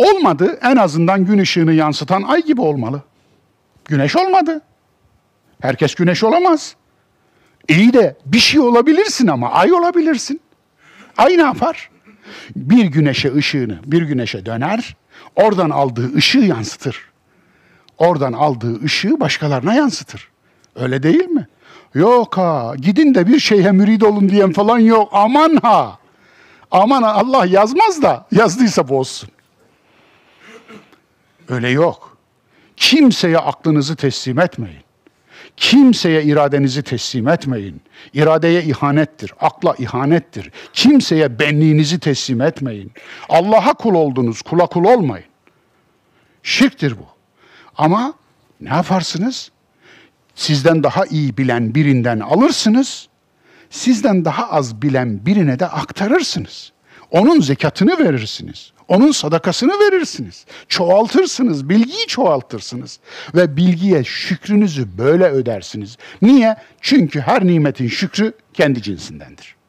Olmadı en azından gün ışığını yansıtan ay gibi olmalı. Güneş olmadı. Herkes güneş olamaz. İyi de bir şey olabilirsin ama ay olabilirsin. Ay ne yapar? Bir güneşe ışığını bir güneşe döner, oradan aldığı ışığı yansıtır. Oradan aldığı ışığı başkalarına yansıtır. Öyle değil mi? Yok ha, gidin de bir şeyhe mürid olun diyen falan yok. Aman ha. Aman Allah yazmaz da yazdıysa bozsun. Öyle yok. Kimseye aklınızı teslim etmeyin. Kimseye iradenizi teslim etmeyin. İradeye ihanettir, akla ihanettir. Kimseye benliğinizi teslim etmeyin. Allah'a kul oldunuz, kula kul olmayın. Şirktir bu. Ama ne yaparsınız? Sizden daha iyi bilen birinden alırsınız, sizden daha az bilen birine de aktarırsınız. Onun zekatını verirsiniz. Onun sadakasını verirsiniz. Çoğaltırsınız, bilgiyi çoğaltırsınız. Ve bilgiye şükrünüzü böyle ödersiniz. Niye? Çünkü her nimetin şükrü kendi cinsindendir.